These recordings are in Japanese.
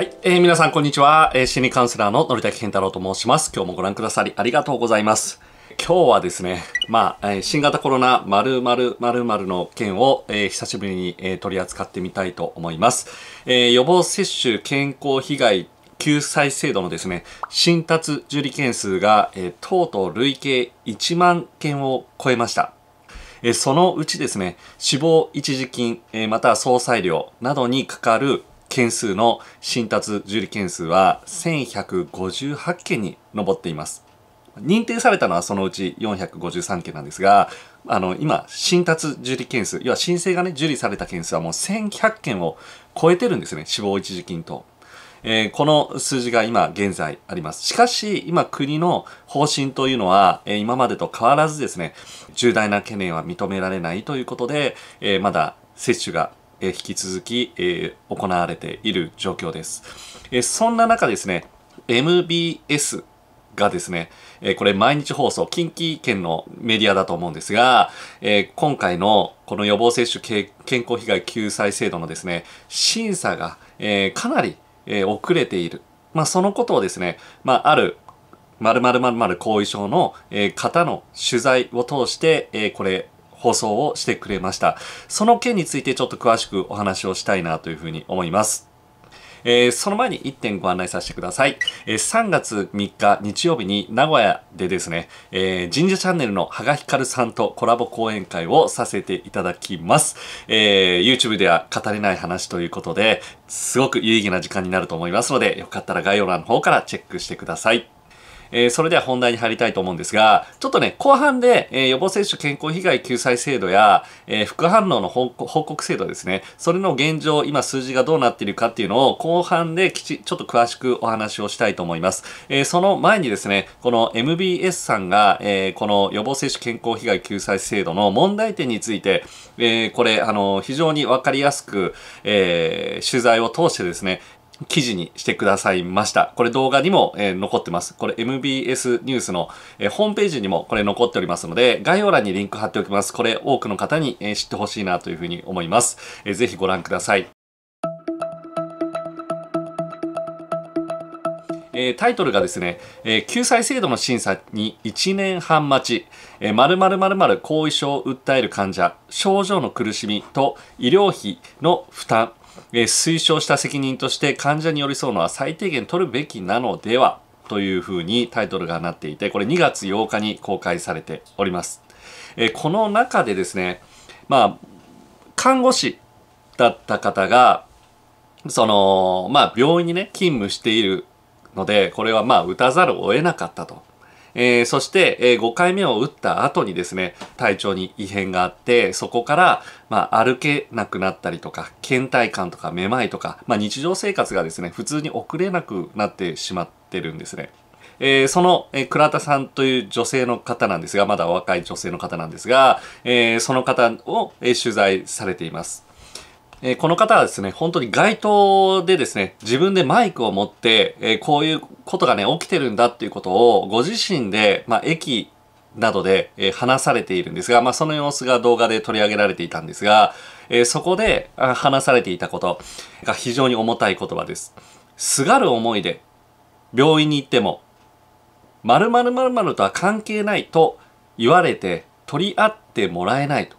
はい、えー、皆さんこんにちは、えー、心理カウンセラーの則竹健太郎と申します今日もご覧くださりありがとうございます今日はですね、まあ、えー、新型コロナ○○○〇の件を、えー、久しぶりに、えー、取り扱ってみたいと思います、えー、予防接種健康被害救済制度のですね、新達受理件数が、えー、とうとう累計1万件を超えました。えー、そのうちですね、死亡一時金、えー、または総裁料などにかかる件数の新達受理件数は1158件に上っています。認定されたのはそのうち453件なんですが、あの、今、新達受理件数、要は申請がね、受理された件数はもう1100件を超えてるんですね、死亡一時金と。えー、この数字が今現在あります。しかし、今国の方針というのは、えー、今までと変わらずですね、重大な懸念は認められないということで、えー、まだ接種がえ引き続き、え行われている状況です。えそんな中ですね、MBS がですね、えこれ毎日放送、近畿圏のメディアだと思うんですが、え今回のこの予防接種健康被害救済制度のですね、審査が、えかなり、え遅れている。まあ、そのことをですね、まあ、あるまるまる後遺症の、え方の取材を通して、えこれ、放送をしてくれました。その件についてちょっと詳しくお話をしたいなというふうに思います。えー、その前に1点ご案内させてください。えー、3月3日日曜日に名古屋でですね、えー、神社チャンネルの羽賀ひかるさんとコラボ講演会をさせていただきます。え YouTube では語れない話ということで、すごく有意義な時間になると思いますので、よかったら概要欄の方からチェックしてください。えー、それでは本題に入りたいと思うんですが、ちょっとね、後半で、えー、予防接種健康被害救済制度や、えー、副反応の報告制度ですね、それの現状、今数字がどうなっているかっていうのを後半できち、ちょっと詳しくお話をしたいと思います。えその前にですね、この MBS さんが、えこの予防接種健康被害救済制度の問題点について、えこれ、あの、非常にわかりやすく、え取材を通してですね、記事にしてくださいました。これ動画にも、えー、残ってます。これ MBS ニュースの、えー、ホームページにもこれ残っておりますので、概要欄にリンク貼っておきます。これ多くの方に、えー、知ってほしいなというふうに思います。えー、ぜひご覧ください。えタイトルがですね、え救済制度の審査に1年半待ち、えるまる後遺症を訴える患者、症状の苦しみと医療費の負担えー、推奨した責任として患者に寄り添うのは最低限取るべきなのではというふうにタイトルがなっていてこれ2月8日に公開されております、えー、この中でですねまあ看護師だった方がそのまあ病院にね勤務しているのでこれはまあ打たざるを得なかったとえー、そして、えー、5回目を打った後にですね、体調に異変があって、そこから、まあ、歩けなくなったりとか、倦怠感とかめまいとか、まあ、日常生活がですね、普通に送れなくなってしまってるんですね。えー、その、えー、倉田さんという女性の方なんですが、まだ若い女性の方なんですが、えー、その方を、え取材されています。えー、この方はですね、本当に街頭でですね、自分でマイクを持って、えー、こういうことがね、起きてるんだっていうことを、ご自身で、まあ、駅などで、えー、話されているんですが、まあ、その様子が動画で取り上げられていたんですが、えそこで話されていたことが非常に重たい言葉です。すがる思いで、病院に行っても、〇〇〇〇とは関係ないと言われて取り合ってもらえないと。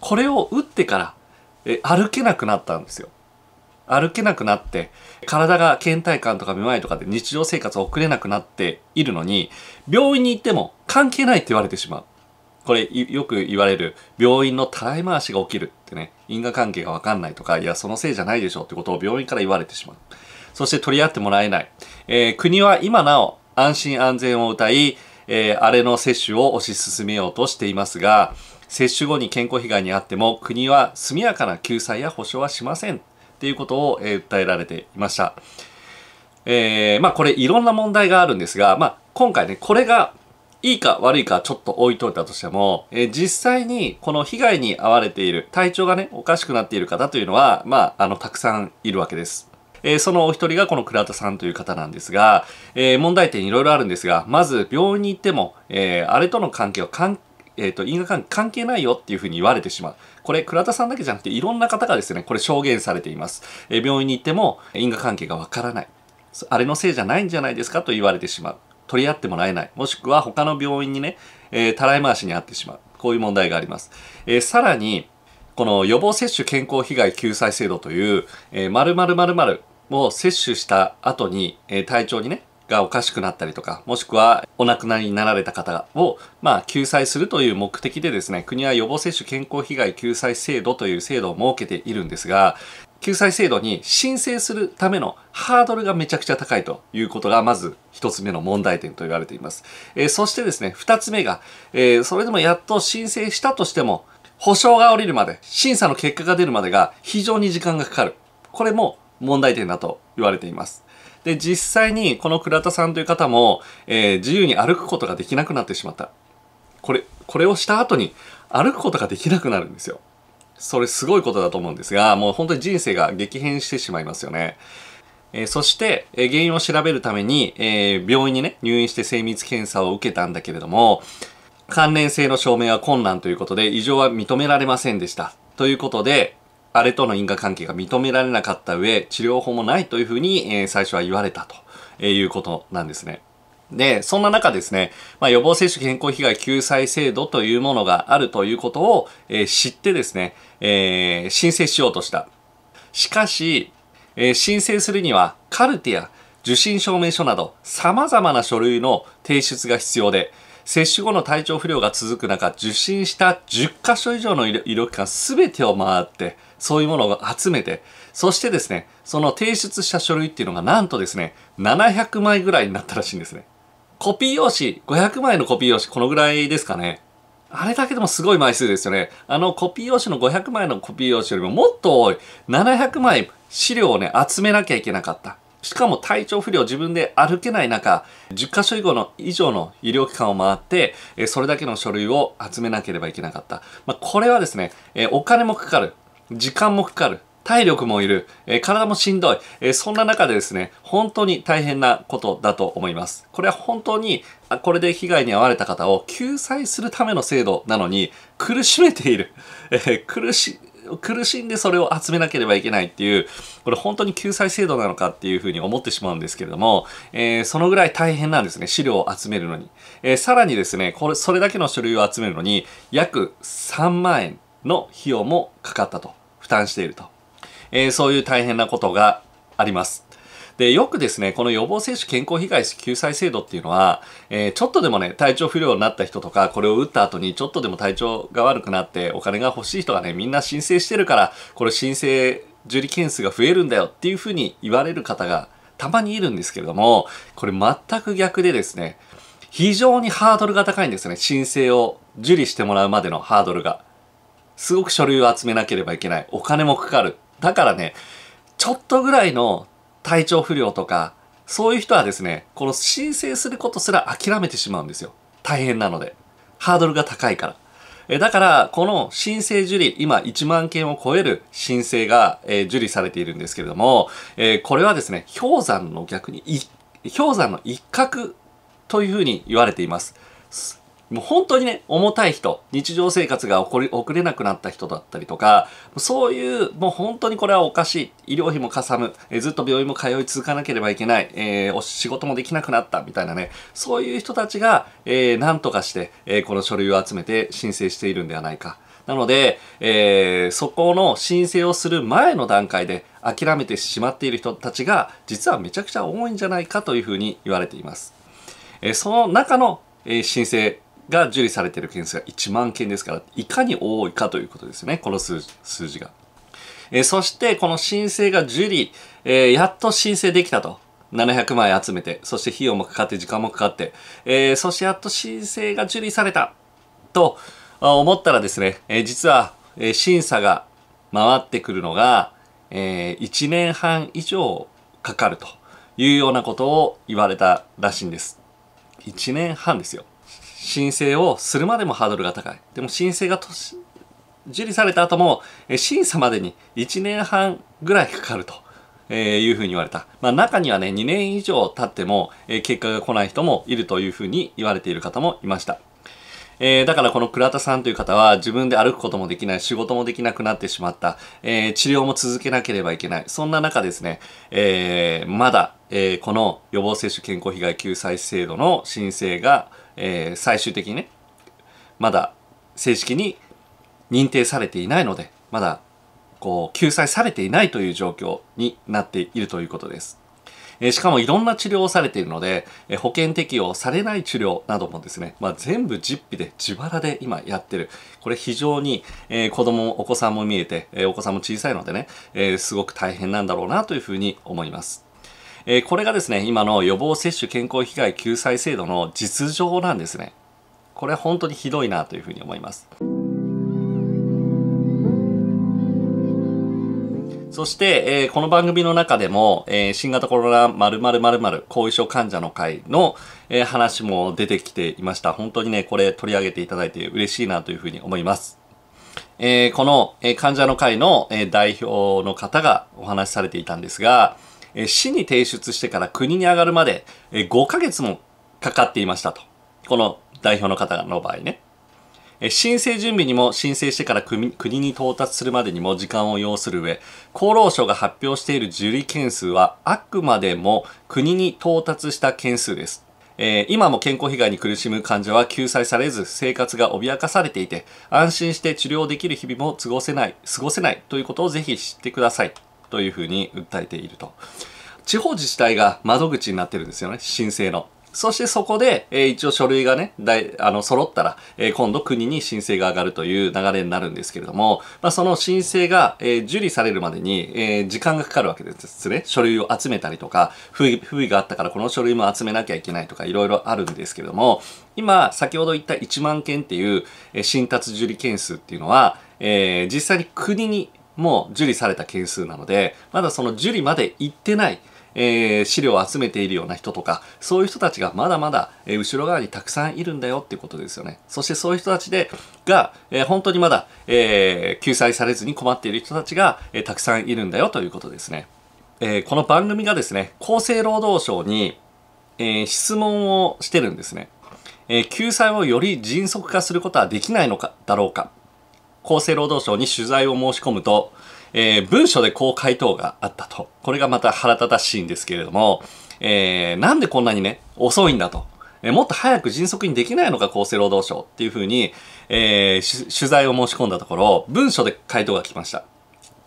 これを打ってからえ歩けなくなったんですよ。歩けなくなって体が倦怠感とかめまいとかで日常生活を送れなくなっているのに病院に行っても関係ないって言われてしまう。これよく言われる病院のたらい回しが起きるってね因果関係が分かんないとかいやそのせいじゃないでしょってことを病院から言われてしまうそして取り合ってもらえない、えー、国は今なお安心安全をうたい、えー、あれの接種を推し進めようとしていますが接種後に健康被害に遭っても国は速やかな救済や補償はしませんということを、えー、訴えられていました。えー、まあこれいろんな問題があるんですが、まあ、今回ねこれがいいか悪いかちょっと置いといたとしても、えー、実際にこの被害に遭われている体調がねおかしくなっている方というのは、まあ、あのたくさんいるわけです。えー、そのお一人がこの倉田さんという方なんですが、えー、問題点いろいろあるんですがまず病院に行っても、えー、あれとの関係を関えーと、因果関関係ないよっていうふうに言われてしまう。これ倉田さんだけじゃなくていろんな方がですねこれ証言されています。えー、病院に行っても因果関係がわからないあれのせいじゃないんじゃないですかと言われてしまう。取り合ってもらえない。もしくは他の病院にね、えー、たらい回しにあってしまう。こういう問題があります。えー、さらに、この予防接種健康被害救済制度という、えー、〇〇〇〇を接種した後に、えー、体調にね、がおかしくなったりとか、もしくはお亡くなりになられた方を、まあ、救済するという目的でですね、国は予防接種健康被害救済制度という制度を設けているんですが、救済制度に申請するためのハードルがめちゃくちゃ高いということがまず一つ目の問題点と言われています。えー、そしてですね、二つ目が、えー、それでもやっと申請したとしても、保証が下りるまで、審査の結果が出るまでが非常に時間がかかる。これも問題点だと言われています。で、実際にこの倉田さんという方も、えー、自由に歩くことができなくなってしまった。これ、これをした後に歩くことができなくなるんですよ。それすごいことだと思うんですが、もう本当に人生が激変してしまいますよね。えー、そして、えー、原因を調べるために、えー、病院にね、入院して精密検査を受けたんだけれども、関連性の証明は困難ということで、異常は認められませんでした。ということで、あれとの因果関係が認められなかった上、治療法もないというふうに、え最初は言われたとえいうことなんですね。で、そんな中ですね、まあ、予防接種健康被害救済制度というものがあるということを、え知ってですね、えー、申請しようとした。しかし、えー、申請するにはカルテや受診証明書など様々な書類の提出が必要で、接種後の体調不良が続く中、受診した10カ所以上の医療機関すべてを回って、そういうものを集めて、そしてですね、その提出した書類っていうのがなんとですね、700枚ぐらいになったらしいんですね。コピー用紙、500枚のコピー用紙、このぐらいですかね。あれだけでもすごい枚数ですよね。あのコピー用紙の500枚のコピー用紙よりももっと多い700枚資料をね、集めなきゃいけなかった。しかも体調不良自分で歩けない中、10カ所以上の以上の医療機関を回って、それだけの書類を集めなければいけなかった。まあ、これはですね、お金もかかる。時間もかかる。体力もいる、えー、体もしんどい、えー、そんな中でですね、本当に大変なことだと思います。これは本当に、あこれで被害に遭われた方を救済するための制度なのに、苦しめている。えー、苦し、苦しんでそれを集めなければいけないっていう、これ本当に救済制度なのかっていうふうに思ってしまうんですけれども、えー、そのぐらい大変なんですね。資料を集めるのに。えー、さらにですね、これ、それだけの書類を集めるのに、約3万円の費用もかかったと。負担していると、えー、そういう大変なことがあります。で、よくですね、この予防接種健康被害救済制度っていうのは、えー、ちょっとでもね、体調不良になった人とか、これを打った後にちょっとでも体調が悪くなってお金が欲しい人がね、みんな申請してるから、これ申請受理件数が増えるんだよっていうふうに言われる方がたまにいるんですけれども、これ全く逆でですね、非常にハードルが高いんですね、申請を受理してもらうまでのハードルが。すごく書類を集めなければいけない。お金もかかる。だからね、ちょっとぐらいの体調不良とか、そういう人はですね、この申請することすら諦めてしまうんですよ。大変なので。ハードルが高いから。えだから、この申請受理、今1万件を超える申請が、え受理されているんですけれども、えこれはですね、氷山の逆に、氷山の一角というふうに言われています。もう本当にね、重たい人、日常生活が起こり、送れなくなった人だったりとか、そういう、もう本当にこれはおかしい、医療費もかさむ、えずっと病院も通い続かなければいけない、えー、お仕事もできなくなったみたいなね、そういう人たちが、えー、何とかして、えー、この書類を集めて申請しているんではないか。なので、えー、そこの申請をする前の段階で諦めてしまっている人たちが実はめちゃくちゃ多いんじゃないかというふうに言われています。えー、その中の、えー、申請が受理されている件数が1万件ですから、いかに多いかということですね、この数字が。えー、そして、この申請が受理、えー、やっと申請できたと。700枚集めて、そして費用もかかって、時間もかかって、えー、そしてやっと申請が受理されたと思ったらですね、えー、実は、えー、審査が回ってくるのが、えー、1年半以上かかるというようなことを言われたらしいんです。1年半ですよ。申請をするまでもハードルが高い。でも申請が受理された後も、審査までに1年半ぐらいかかると。えいうふうに言われた。まあ、中にはね、2年以上経っても、え結果が来ない人もいるというふうに言われている方もいました。えー、だからこの倉田さんという方は自分で歩くこともできない、仕事もできなくなってしまった、えー、治療も続けなければいけない。そんな中ですね、えー、まだ、えー、この予防接種健康被害救済制度の申請が、えー、最終的にね、まだ正式に認定されていないので、まだこう救済されていないという状況になっているということです。えしかもいろんな治療をされているので、え保険適用されない治療などもですね、まあ、全部実費で自腹で今やってる。これ非常に、え子供もお子さんも見えて、えお子さんも小さいのでね、えすごく大変なんだろうなというふうに思います。えこれがですね、今の予防接種健康被害救済制度の実情なんですね。これ本当にひどいなというふうに思います。そして、えー、この番組の中でも、えー、新型コロナ〇〇〇〇後遺症患者の会の、えー、話も出てきていました。本当にね、これ取り上げていただいて嬉しいなというふうに思います。えー、この、えー、患者の会の、えー、代表の方がお話しされていたんですが、えー、市に提出してから国に上がるまで、えー、5ヶ月もかかっていましたと。この代表の方の場合ね。申請準備にも申請してから国に到達するまでにも時間を要する上、厚労省が発表している受理件数はあくまでも国に到達した件数です。えー、今も健康被害に苦しむ患者は救済されず生活が脅かされていて安心して治療できる日々も過ごせない過ごせないということをぜひ知ってくださいというふうに訴えていると地方自治体が窓口になってるんですよね申請のそしてそこで、えー、一応書類がね、だいあの揃ったら、えー、今度国に申請が上がるという流れになるんですけれども、まあ、その申請が、えー、受理されるまでに、えー、時間がかかるわけですね。書類を集めたりとか、不備不備があったからこの書類も集めなきゃいけないとかいろいろあるんですけれども、今、先ほど言った1万件っていう、えー、新達受理件数っていうのは、えー、実際に国にもう受理された件数なので、まだその受理まで行ってない、えー、資料を集めているような人とか、そういう人たちがまだまだ、えー、後ろ側にたくさんいるんだよっていうことですよね。そしてそういう人たちで、が、えー、本当にまだ、え救済されずに困っている人たちが、えたくさんいるんだよということですね。えこの番組がですね、厚生労働省に、え質問をしてるんですね。え救済をより迅速化することはできないのか、だろうか。厚生労働省に取材を申し込むと、えー、文書でこう回答があったと。これがまた腹立たしいんですけれども、えー、なんでこんなにね、遅いんだと。えー、もっと早く迅速にできないのか、厚生労働省っていうふうに、えー、取材を申し込んだところ、文書で回答が来ました。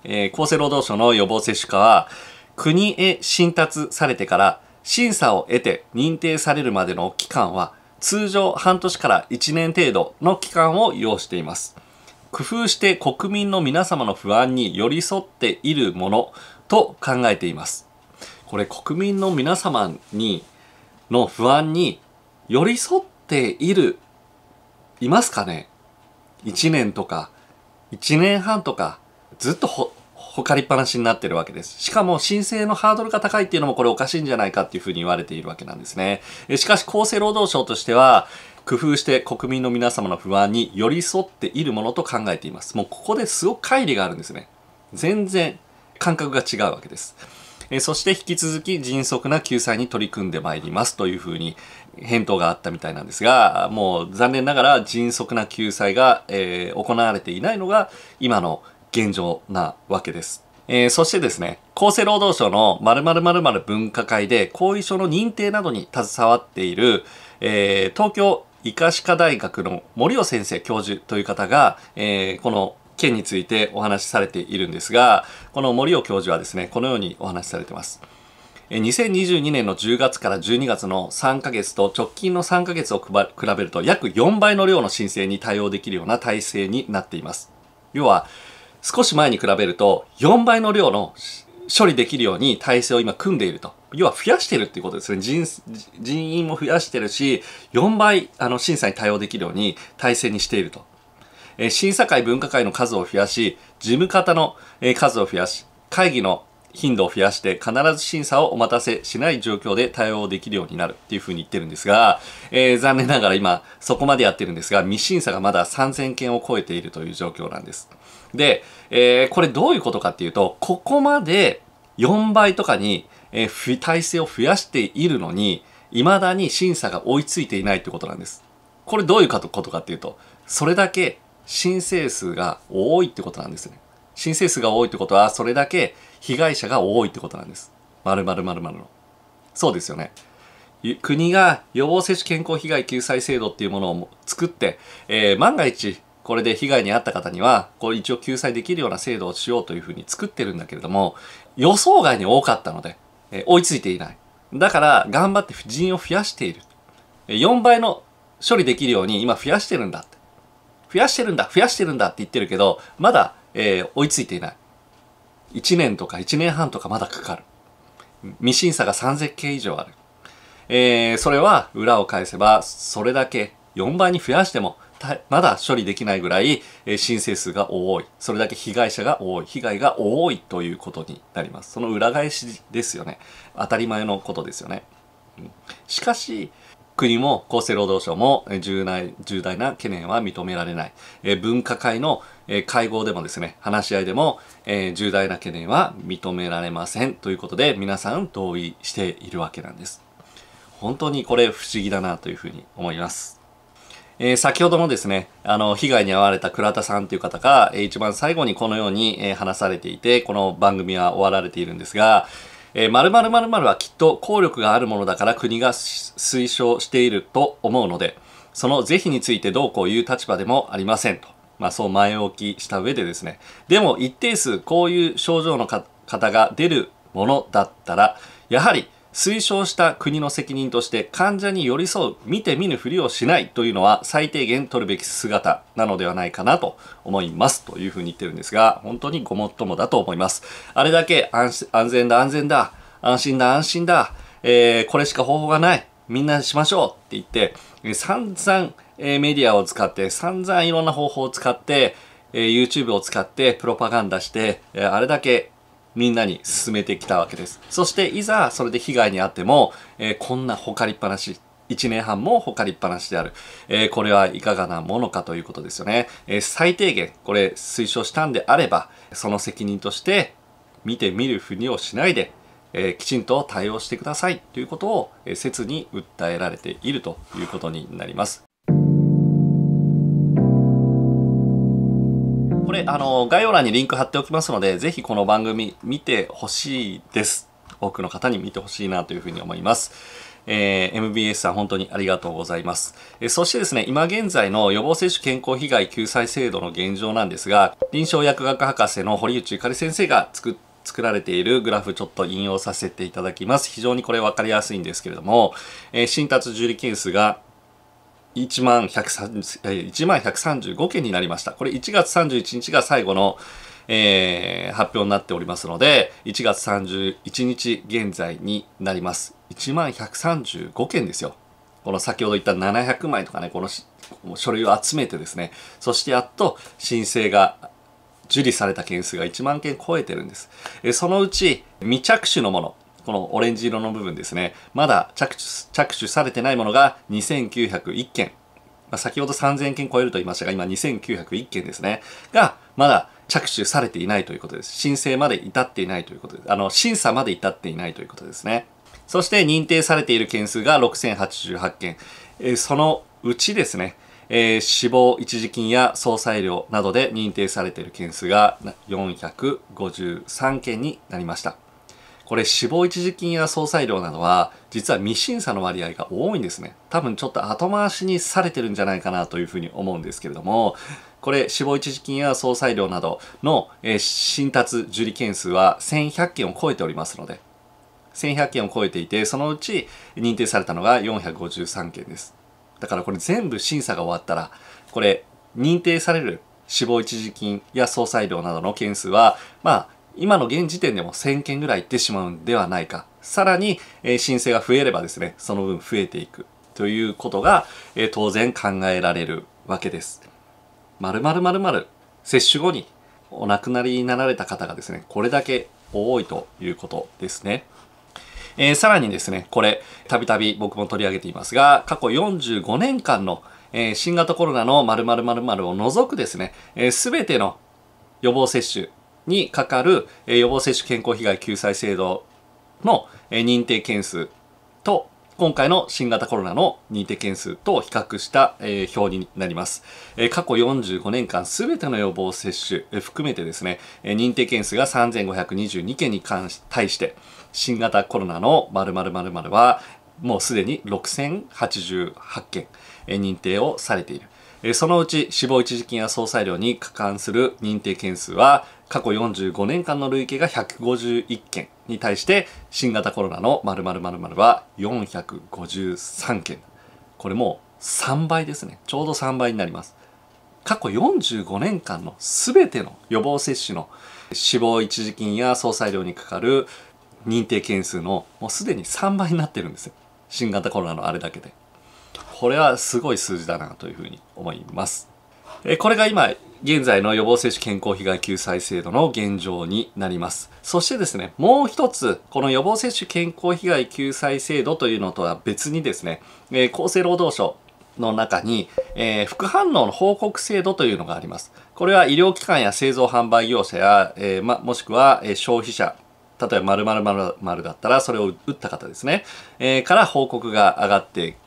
えー、厚生労働省の予防接種課は、国へ診達されてから審査を得て認定されるまでの期間は、通常半年から1年程度の期間を要しています。工夫して国民の皆様の不安に寄り添っているものと考えています。これ国民の皆様にの不安に寄り添っている、いますかね ?1 年とか、1年半とか、ずっとほ、ほかりっぱなしになってるわけです。しかも申請のハードルが高いっていうのもこれおかしいんじゃないかっていうふうに言われているわけなんですね。しかし厚生労働省としては、工夫して国民の皆様の不安に寄り添っているものと考えています。もうここですごく乖離があるんですね。全然感覚が違うわけです。えそして引き続き迅速な救済に取り組んでまいりますというふうに返答があったみたいなんですが、もう残念ながら迅速な救済が、えー、行われていないのが今の現状なわけです。えー、そしてですね、厚生労働省の〇〇〇〇分科会で後遺症の認定などに携わっている、えー、東京医科歯科大学の森尾先生教授という方が、えー、この件についてお話しされているんですがこの森尾教授はですねこのようにお話しされています。2022年の10月から12月の3ヶ月と直近の3ヶ月を比べると約4倍の量の申請に対応できるような体制になっています。要は少し前に比べると4倍の量の処理できるように体制を今組んでいると。要は増やしてるっていうことですね。人、人員も増やしてるし、4倍、あの、審査に対応できるように体制にしていると。えー、審査会、分科会の数を増やし、事務方の、えー、数を増やし、会議の頻度を増やして必ず審査をお待たせしない状況で対応できるようになるっていうふうに言ってるんですが、えー、残念ながら今そこまでやってるんですが未審査がまだ3000件を超えているという状況なんです。で、えー、これどういうことかっていうとここまで4倍とかに、えー、体制を増やしているのに未だに審査が追いついていないってことなんです。これどういうことかっていうとそれだけ申請数が多いってことなんですね。申請数が多いってことは、それだけ被害者が多いってことなんです。〇〇〇〇の。そうですよね。国が予防接種健康被害救済制度っていうものを作って、えー、万が一これで被害に遭った方にはこれ一応救済できるような制度をしようというふうに作ってるんだけれども予想外に多かったので、えー、追いついていないだから頑張って人を増やしている4倍の処理できるように今増やしてるんだって増やしてるんだ増やしてるんだって言ってるけどまだえー、追いついていない。1年とか1年半とかまだかかる。未審査が3000件以上ある。えー、それは裏を返せば、それだけ4倍に増やしても、まだ処理できないぐらい、えー、申請数が多い。それだけ被害者が多い。被害が多いということになります。その裏返しですよね。当たり前のことですよね。しかし、国も厚生労働省も重大重大な懸念は認められない。えー、分科会のえ会合でもですね、話し合いでも、え重大な懸念は認められませんということで、皆さん同意しているわけなんです。本当にこれ不思議だなというふうに思います。えー、先ほどもですね、あの、被害に遭われた倉田さんという方が、えー、一番最後にこのように、えー、話されていて、この番組は終わられているんですが、えー、〇〇〇〇はきっと効力があるものだから国が推奨していると思うので、その是非についてどうこういう立場でもありませんと。まあ、そう前置きした上でですねでも一定数こういう症状の方が出るものだったらやはり推奨した国の責任として患者に寄り添う見て見ぬふりをしないというのは最低限取るべき姿なのではないかなと思いますというふうに言ってるんですが本当にごもっともだと思いますあれだけ安全だ安全だ安心だ安心だ、えー、これしか方法がないみんなしましょうって言って散々えメディアを使って散々いろんな方法を使って、え YouTube を使ってプロパガンダして、えあれだけみんなに進めてきたわけです。そしていざそれで被害に遭っても、えー、こんなほかりっぱなし。1年半もほかりっぱなしである、えー、これはいかがなものかということですよね、えー、最低限これ推奨したんであればその責任として見て見るふりをしないで、えきちんと対応してくださいということを、え切に訴えられているということになりますあの、概要欄にリンク貼っておきますので、ぜひこの番組見てほしいです。多くの方に見てほしいなというふうに思います。えー、MBS さん本当にありがとうございます、えー、そしてですね、今現在の予防接種健康被害救済制度の現状なんですが、臨床薬学博士の堀内ゆかり先生が作作られているグラフちょっと引用させていただきます。非常にこれ分かりやすいんですけれども、えー、新達受理件数が1万 ,1 3 5件になりました。これ1月31日が最後の、えー、発表になっておりますので、1月31日現在になります。1万135件ですよ。この先ほど言った700枚とかね、この書類を集めてですね、そしてやっと申請が受理された件数が1万件超えてるんです。そのうち未着手のもの、このオレンジ色の部分ですね、まだ着手着手されてないものが2901件、まあ、先ほど3000件超えると言いましたが、今2901件ですね、がまだ着手されていないということです。申請まで至っていないということです。あの、審査まで至っていないということですね。そして認定されている件数が6088件。えー、そのうちですね、えー、死亡一時金や総裁料などで認定されている件数が453件になりました。これ死亡一時金や総裁料などは実は未審査の割合が多いんですね多分ちょっと後回しにされてるんじゃないかなというふうに思うんですけれどもこれ死亡一時金や総裁料などの、えー、新達受理件数は1100件を超えておりますので1100件を超えていてそのうち認定されたのが453件ですだからこれ全部審査が終わったらこれ認定される死亡一時金や総裁料などの件数はまあ今の現時点でも1000件ぐらいいってしまうんではないか。さらに、えー、申請が増えればですね、その分増えていくということが、えー、当然考えられるわけです。まるまるまるまる接種後にお亡くなりになられた方がですね、これだけ多いということですね。えー、さらにですね、これ、たびたび僕も取り上げていますが、過去45年間の、えー、新型コロナのまるまるを除くですね、す、えー、べ、ての予防接種にかかる予防接種健康被害救済制度の認定件数と今回の新型コロナの認定件数と比較した、表になります、過去45年間すべての予防接種、含めてですね、認定件数が3522件に関し対して新型コロナの〇〇〇〇はもうすでに6088件、認定をされているそのうち死亡一時金や総裁量に加関する認定件数は過去45年間の累計が151件に対して新型コロナの〇〇〇は453件これもう3倍ですねちょうど3倍になります過去45年間の全ての予防接種の死亡一時金や総裁料にかかる認定件数のもうすでに3倍になってるんですよ新型コロナのあれだけでこれはすごい数字だなというふうに思いますえこれが今、現在の予防接種健康被害救済制度の現状になります。そしてですね、もう一つ、この予防接種健康被害救済制度というのとは別にですね、え厚生労働省の中に、えー、副反応の報告制度というのがあります。これは医療機関や製造販売業者や、えー、ま、もしくは、え消費者、例えば〇〇〇だったらそれを打った方ですね、えー、から報告が上がって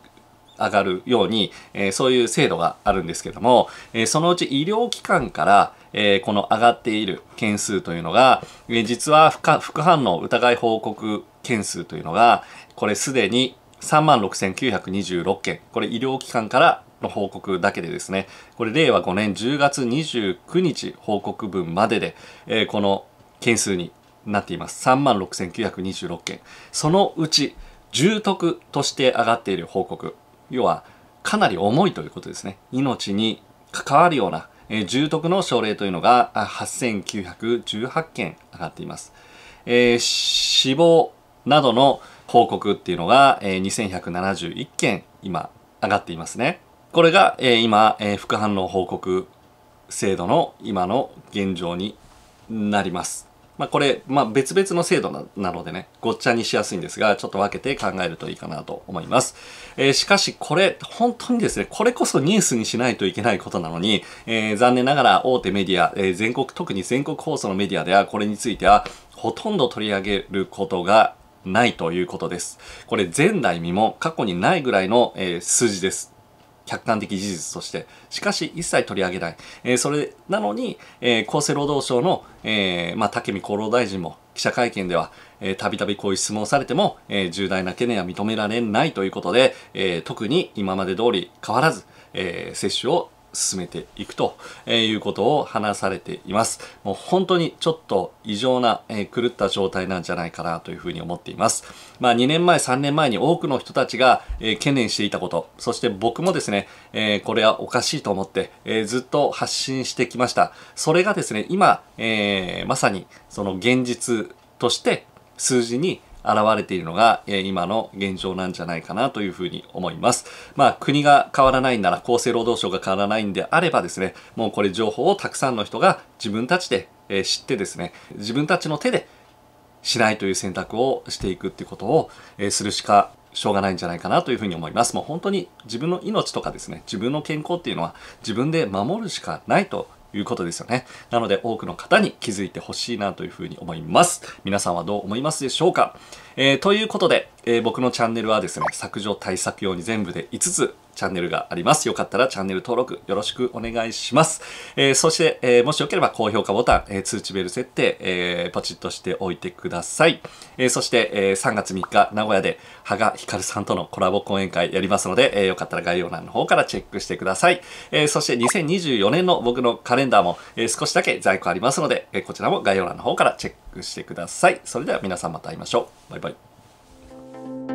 上がるように、えー、そういう制度があるんですけども、えー、そのうち医療機関から、えー、この上がっている件数というのが、えー、実は副反応疑い報告件数というのがこれすでに36,926件これ医療機関からの報告だけでですねこれ令和5年10月29日報告分までで、えー、この件数になっています36,926件そのうち重篤として上がっている報告要はかなり重いということですね命に関わるような、えー、重篤の症例というのが8918件上がっています、えー、死亡などの報告っていうのが、えー、2171件今上がっていますねこれが、えー、今、えー、副反応報告制度の今の現状になりますまあ、これ、まあ、別々の制度なのでね、ごっちゃにしやすいんですが、ちょっと分けて考えるといいかなと思います。えー、しかしこれ、本当にですね、これこそニュースにしないといけないことなのに、えー、残念ながら大手メディア、えー、全国、特に全国放送のメディアではこれについてはほとんど取り上げることがないということです。これ前代未聞、過去にないぐらいの、えー、数字です。客観的事実として、しかし一切取り上げない。えー、それなのに、えー、厚生労働省の、えーまあ、武見厚労大臣も記者会見では、たびたびこういう質問されても、えー、重大な懸念は認められないということで、えー、特に今まで通り変わらず、えー、接種を進めていくということを話されています。もう本当にちょっと異常な、え狂った状態なんじゃないかなというふうに思っています。まあ2年前、3年前に多くの人たちが、え懸念していたこと、そして僕もですね、えこれはおかしいと思って、えずっと発信してきました。それがですね、今、えー、まさにその現実として数字に現れているのが、え今の現状なんじゃないかなというふうに思います。まあ、国が変わらないなら、厚生労働省が変わらないんであればですね、もうこれ情報をたくさんの人が自分たちで、え知ってですね、自分たちの手でしないという選択をしていくっていうことを、えするしかしょうがないんじゃないかなというふに思います。もう本当に自分の命とかですね、自分の健康っていうのは自分で守るしかないということですよね。なので多くの方に気づいてほしいなというふうに思います。皆さんはどう思いますでしょうか、えー、ということで、えー、僕のチャンネルはですね、削除対策用に全部で5つチャンネルがあります。よかったらチャンネル登録よろしくお願いします。えー、そして、えー、もしよければ高評価ボタン、えー、通知ベル設定、えポチッとしておいてください。えそして、え3月3日、名古屋で、羽賀ひかるさんとのコラボ講演会やりますので、えよかったら概要欄の方からチェックしてください。えそして、2024年の僕のカレンダーも、え少しだけ在庫ありますので、えこちらも概要欄の方からチェックしてください。それでは皆さんまた会いましょう。バイバイ。